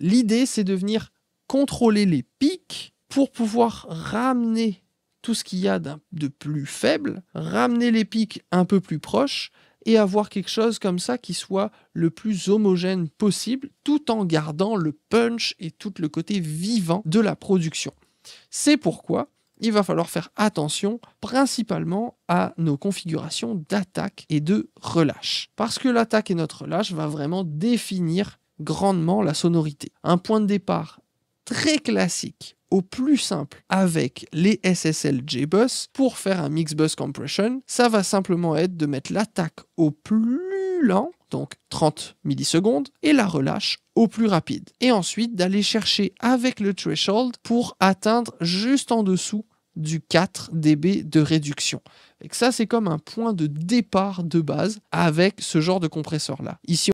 L'idée, c'est de venir contrôler les pics pour pouvoir ramener tout ce qu'il y a de plus faible, ramener les pics un peu plus proches et avoir quelque chose comme ça qui soit le plus homogène possible tout en gardant le punch et tout le côté vivant de la production. C'est pourquoi il va falloir faire attention principalement à nos configurations d'attaque et de relâche. Parce que l'attaque et notre relâche va vraiment définir grandement la sonorité. Un point de départ très classique au plus simple avec les SSL J-Bus pour faire un mix bus compression, ça va simplement être de mettre l'attaque au plus lent, donc 30 millisecondes, et la relâche au plus rapide. Et ensuite d'aller chercher avec le threshold pour atteindre juste en dessous du 4 dB de réduction. Et ça, c'est comme un point de départ de base avec ce genre de compresseur-là. Ici,